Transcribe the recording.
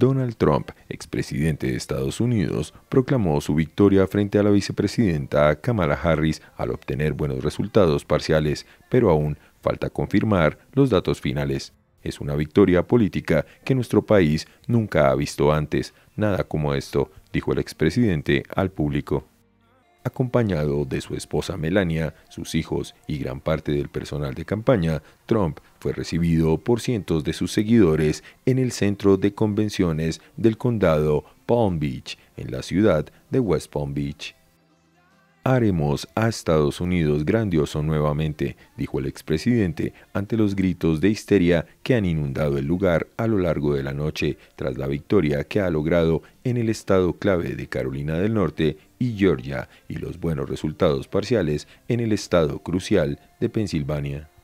Donald Trump, expresidente de Estados Unidos, proclamó su victoria frente a la vicepresidenta Kamala Harris al obtener buenos resultados parciales, pero aún falta confirmar los datos finales. Es una victoria política que nuestro país nunca ha visto antes. Nada como esto, dijo el expresidente al público. Acompañado de su esposa Melania, sus hijos y gran parte del personal de campaña, Trump fue recibido por cientos de sus seguidores en el centro de convenciones del condado Palm Beach, en la ciudad de West Palm Beach. Haremos a Estados Unidos grandioso nuevamente, dijo el expresidente ante los gritos de histeria que han inundado el lugar a lo largo de la noche tras la victoria que ha logrado en el estado clave de Carolina del Norte y Georgia y los buenos resultados parciales en el estado crucial de Pensilvania.